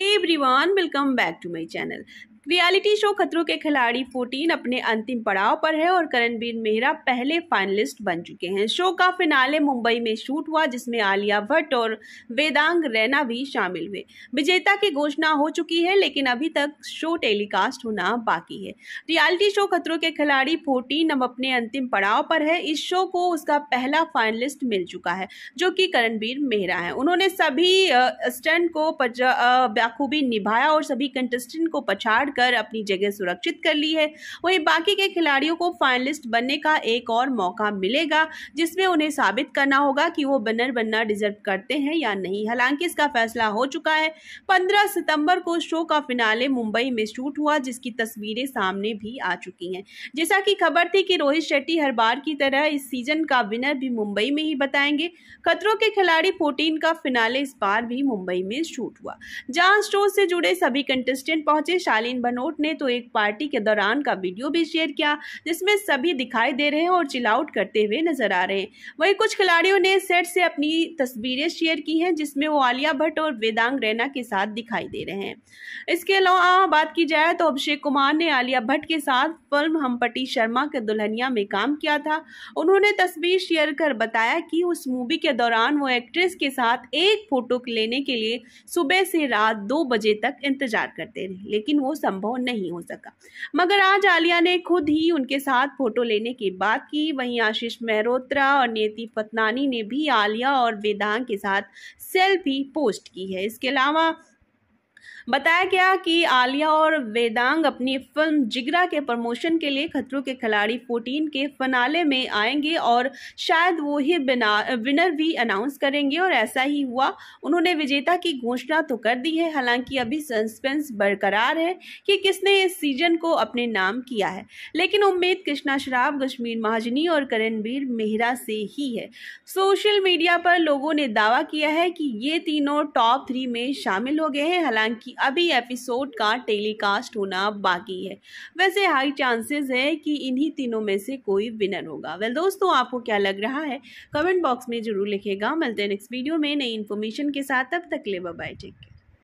Hey everyone, welcome back to my channel. Reality show खतरों के खिलाड़ी 14 अपने अंतिम पड़ाव पर है और करणबीर मेहरा पहले फाइनलिस्ट बन चुके हैं शो का फिनाले मुंबई में शूट हुआ जिसमें आलिया भट्ट और वेदांग रैना भी शामिल हुए विजेता की घोषणा हो चुकी है लेकिन अभी तक शो टेलीकास्ट होना बाकी है रियलिटी शो खतरों के खिलाड़ी फोर्टीन अब अपने अंतिम पड़ाव पर है इस शो को उसका पहला फाइनलिस्ट मिल चुका है जो कि करणबीर मेहरा है उन्होंने सभी स्टैंड को बाखूबी निभाया और सभी कंटेस्टेंट को पछाड़ कर अपनी जगह सुरक्षित कर ली है वहीं बाकी के खिलाड़ियों को फाइनलिस्ट बनने का एक और मौका मिलेगा जिसमें उन्हें साबित करना होगा कि वो बनर बनना डिजर्व करते हैं या नहीं हालांकि इसका फैसला हो चुका है पंद्रह सितंबर को शो का फिनाले मुंबई में शूट हुआ जिसकी तस्वीरें सामने भी आ चुकी हैं जैसा कि खबर थी कि रोहित शेट्टी हर बार की तरह इस सीजन का विनर भी मुंबई में ही बताएंगे खतरों के खिलाड़ी फोर्टीन का फिनाले इस बार भी मुंबई में शूट हुआ जहां शो से जुड़े सभी कंटेस्टेंट पहुंचे शालीन नारायण बनोट ने तो एक पार्टी के दौरान का वीडियो भी शेयर किया जिसमें सभी दिखाई दे रहे हैं और चिलआउट करते हुए नजर आ रहे हैं वही कुछ खिलाड़ियों ने सेट से अपनी तस्वीरें शेयर की हैं जिसमें वो आलिया भट्ट और वेदांग रैना के साथ दिखाई दे रहे हैं इसके अलावा बात की जाए तो अभिषेक कुमार ने आलिया भट्ट के साथ फिल्म हमपटी शर्मा के दुल्हनिया में काम किया था उन्होंने तस्वीर शेयर कर बताया कि उस मूवी के दौरान वो एक्ट्रेस के साथ एक फोटो लेने के लिए सुबह से रात दो बजे तक इंतजार करते रहे लेकिन वो संभव नहीं हो सका मगर आज आलिया ने खुद ही उनके साथ फोटो लेने की बात की वहीं आशीष मेहरोत्रा और नेति पतनानी ने भी आलिया और वेदांग के साथ सेल्फी पोस्ट की है इसके अलावा बताया गया कि आलिया और वेदांग अपनी फिल्म जिगरा के प्रमोशन के लिए खतरों के खिलाड़ी 14 के फनाले में आएंगे और शायद वो ही विनर भी अनाउंस करेंगे और ऐसा ही हुआ उन्होंने विजेता की घोषणा तो कर दी है हालांकि अभी सस्पेंस बरकरार है कि किसने इस सीजन को अपने नाम किया है लेकिन उम्मीद कृष्णा शराब कश्मीर महाजनी और करणवीर मेहरा से ही है सोशल मीडिया पर लोगों ने दावा किया है कि ये तीनों टॉप थ्री में शामिल हो गए हैं हालांकि कि अभी एपिसोड का टेलीकास्ट होना बाकी है वैसे हाई चांसेस है कि इन्हीं तीनों में से कोई विनर होगा वेल दोस्तों आपको क्या लग रहा है कमेंट बॉक्स में ज़रूर लिखेगा मिलते हैं नेक्स्ट वीडियो में नई इन्फॉर्मेशन के साथ तब तक ले बाय टेक